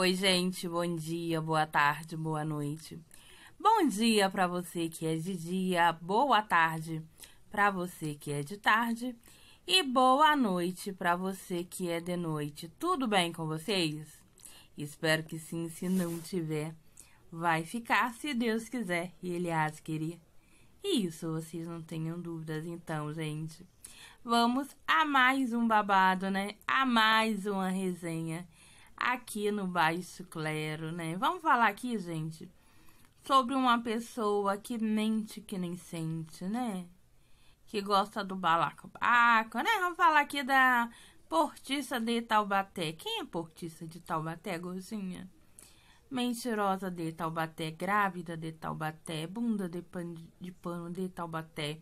Oi, gente, bom dia, boa tarde, boa noite. Bom dia para você que é de dia, boa tarde para você que é de tarde e boa noite para você que é de noite. Tudo bem com vocês? Espero que sim, se não tiver, vai ficar se Deus quiser e ele as querer. E isso vocês não tenham dúvidas, então, gente. Vamos a mais um babado, né? A mais uma resenha aqui no Baixo Clero, né? Vamos falar aqui, gente, sobre uma pessoa que mente que nem sente, né? Que gosta do balacobaco, né? Vamos falar aqui da Portiça de Taubaté. Quem é Portiça de Taubaté, Gorzinha? Mentirosa de Taubaté, grávida de Taubaté, bunda de, pan, de pano de Taubaté,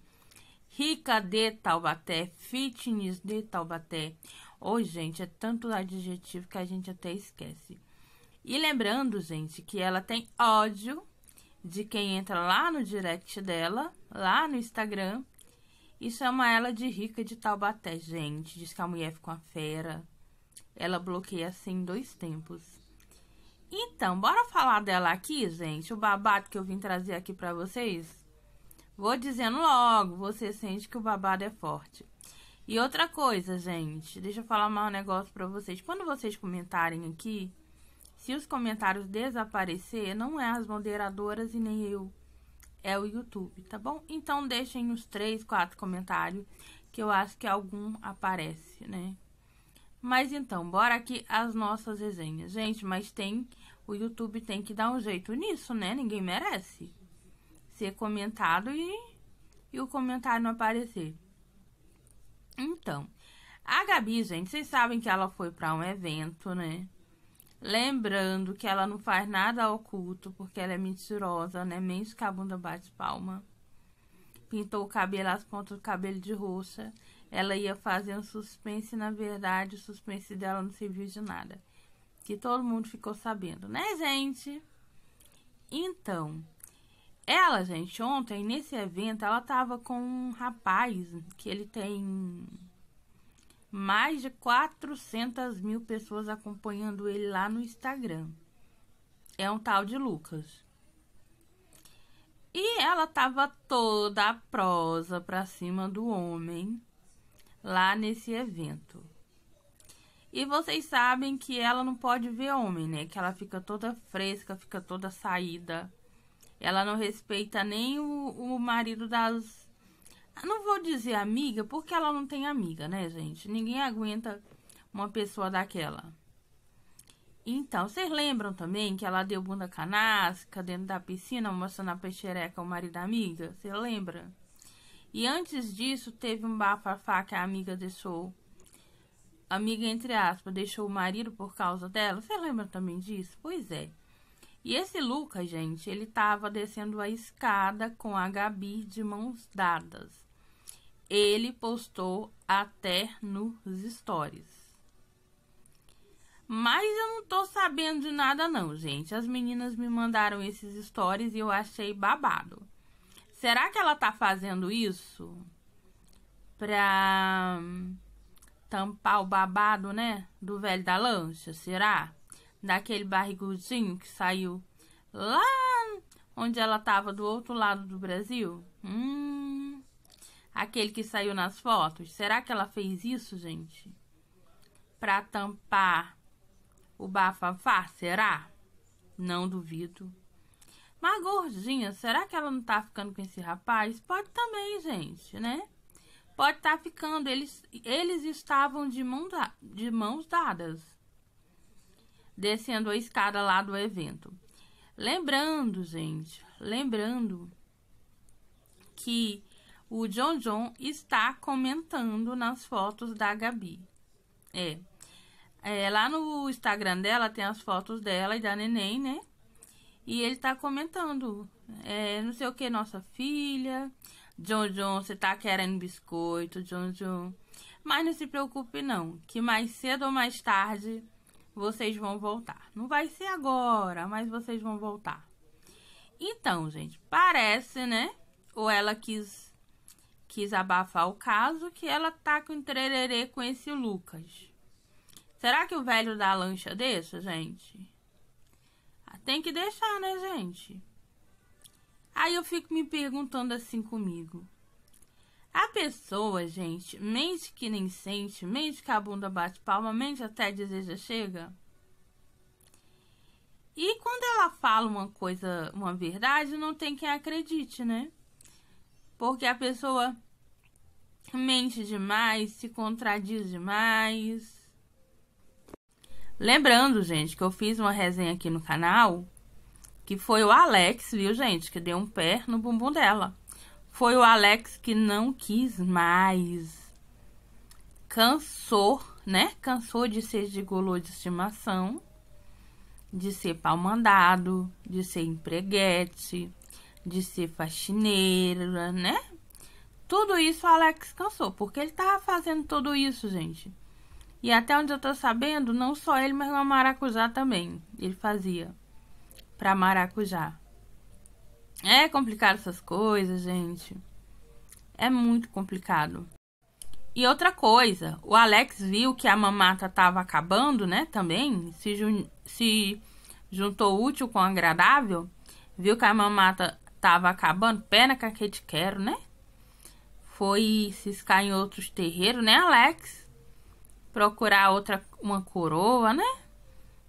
rica de Taubaté, fitness de Taubaté, Oi gente, é tanto adjetivo que a gente até esquece. E lembrando, gente, que ela tem ódio de quem entra lá no direct dela, lá no Instagram, e chama ela de rica de Taubaté, gente. Diz que a mulher ficou uma fera. Ela bloqueia assim dois tempos. Então, bora falar dela aqui, gente, o babado que eu vim trazer aqui para vocês? Vou dizendo logo, você sente que o babado é forte. E outra coisa, gente, deixa eu falar mais um negócio pra vocês. Quando vocês comentarem aqui, se os comentários desaparecer, não é as moderadoras e nem eu, é o YouTube, tá bom? Então deixem uns 3, 4 comentários, que eu acho que algum aparece, né? Mas então, bora aqui as nossas resenhas. Gente, mas tem. O YouTube tem que dar um jeito nisso, né? Ninguém merece ser comentado e, e o comentário não aparecer. Então, a Gabi, gente, vocês sabem que ela foi para um evento, né? Lembrando que ela não faz nada oculto, porque ela é mentirosa, né? Mente que a bunda bate palma. Pintou o cabelo, as pontas do cabelo de roxa. Ela ia fazer um suspense, na verdade, o suspense dela não serviu de nada. Que todo mundo ficou sabendo, né, gente? Então, ela, gente, ontem, nesse evento, ela tava com um rapaz que ele tem mais de 400 mil pessoas acompanhando ele lá no Instagram. É um tal de Lucas. E ela tava toda a prosa pra cima do homem lá nesse evento. E vocês sabem que ela não pode ver homem, né? Que ela fica toda fresca, fica toda saída. Ela não respeita nem o, o marido das. Não vou dizer amiga, porque ela não tem amiga, né, gente? Ninguém aguenta uma pessoa daquela. Então, vocês lembram também que ela deu bunda canasca dentro da piscina, mostrando a peixereca ao marido da amiga? Você lembra? E antes disso, teve um bafafá que a amiga deixou. Amiga, entre aspas, deixou o marido por causa dela. Você lembra também disso? Pois é. E esse Lucas, gente, ele estava descendo a escada com a Gabi de mãos dadas. Ele postou até nos stories. Mas eu não tô sabendo de nada não, gente. As meninas me mandaram esses stories e eu achei babado. Será que ela tá fazendo isso pra hum, tampar o babado, né, do velho da lancha? Será? daquele barrigudinho que saiu lá onde ela tava do outro lado do Brasil? Hum, aquele que saiu nas fotos. Será que ela fez isso, gente? Para tampar o bafafá? Será? Não duvido. Mas gordinha, será que ela não tá ficando com esse rapaz? Pode também, gente, né? Pode estar tá ficando. Eles, eles estavam de, mão da, de mãos dadas descendo a escada lá do evento. Lembrando, gente, lembrando que o John John está comentando nas fotos da Gabi. É. é lá no Instagram dela tem as fotos dela e da neném, né? E ele tá comentando. É, não sei o que, nossa filha. John John, você tá querendo biscoito, John John. Mas não se preocupe, não. Que mais cedo ou mais tarde vocês vão voltar. Não vai ser agora, mas vocês vão voltar. Então, gente, parece, né? Ou ela quis quis abafar o caso que ela tá com trererê com esse Lucas. Será que o velho da lancha deixa, gente? Ah, tem que deixar, né, gente? Aí eu fico me perguntando assim comigo. A pessoa, gente, mente que nem sente, mente que a bunda bate palma, mente até deseja chega. E quando ela fala uma coisa, uma verdade, não tem quem acredite, né? Porque a pessoa mente demais, se contradiz demais. Lembrando, gente, que eu fiz uma resenha aqui no canal que foi o Alex, viu, gente, que deu um pé no bumbum dela. Foi o Alex que não quis mais. Cansou, né? Cansou de ser de golô de estimação, de ser pau mandado, de ser empreguete, de ser faxineira, né? Tudo isso o Alex cansou, porque ele tava fazendo tudo isso, gente. E até onde eu tô sabendo, não só ele, mas o maracujá também. Ele fazia para maracujá. É complicado essas coisas, gente. É muito complicado. E outra coisa, o Alex viu que a mamata tava acabando, né? Também se, jun... se juntou útil com agradável. Viu que a mamata tava acabando. Pena que a Kate quero, né? Foi ciscar em outros terreiros, né, Alex? Procurar outra uma coroa, né?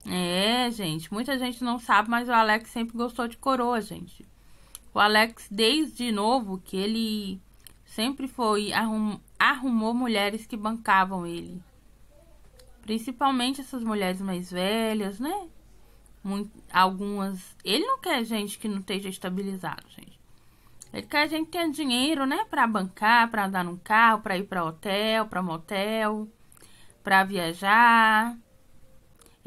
É, gente, muita gente não sabe, mas o Alex sempre gostou de coroa, gente. O Alex, desde novo, que ele sempre foi, arrum, arrumou mulheres que bancavam ele. Principalmente essas mulheres mais velhas, né? Muito, algumas. Ele não quer gente que não esteja estabilizado, gente. Ele quer gente que tenha dinheiro, né? Pra bancar, pra andar num carro, pra ir pra hotel, pra motel, pra viajar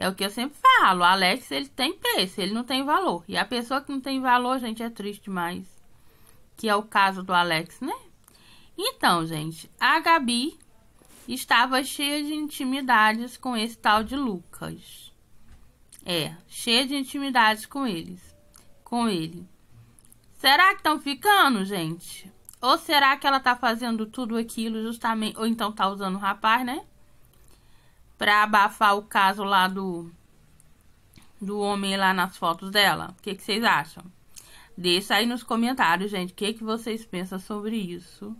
é o que eu sempre falo, Alex, ele tem preço, ele não tem valor. E a pessoa que não tem valor, gente, é triste demais. Que é o caso do Alex, né? Então, gente, a Gabi estava cheia de intimidades com esse tal de Lucas. É, cheia de intimidades com eles. Com ele. Será que estão ficando, gente? Ou será que ela tá fazendo tudo aquilo justamente. Ou então tá usando o rapaz, né? para abafar o caso lá do do homem lá nas fotos dela? O que, que vocês acham? Deixa aí nos comentários, gente, o que, que vocês pensam sobre isso.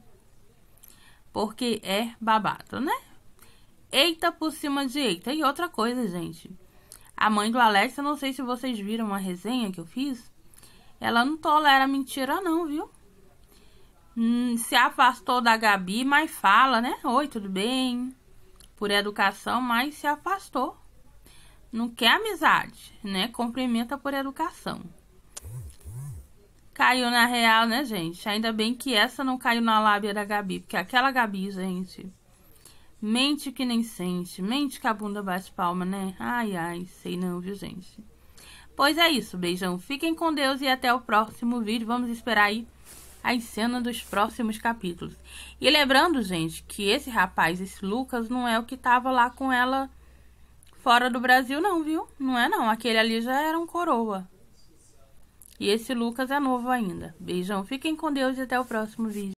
Porque é babado, né? Eita por cima de eita. E outra coisa, gente. A mãe do Alex, eu não sei se vocês viram uma resenha que eu fiz. Ela não tolera mentira, não, viu? Hum, se afastou da Gabi, mas fala, né? Oi, tudo bem? por educação, mas se afastou. Não quer amizade, né? Cumprimenta por educação. Caiu na real, né, gente? Ainda bem que essa não caiu na lábia da Gabi, porque aquela Gabi, gente, mente que nem sente, mente que a bunda bate palma, né? Ai, ai, sei não, viu, gente? Pois é isso, beijão, fiquem com Deus e até o próximo vídeo. Vamos esperar aí as cenas dos próximos capítulos. E lembrando, gente, que esse rapaz, esse Lucas, não é o que tava lá com ela fora do Brasil, não, viu? Não é não. Aquele ali já era um coroa. E esse Lucas é novo ainda. Beijão, fiquem com Deus e até o próximo vídeo.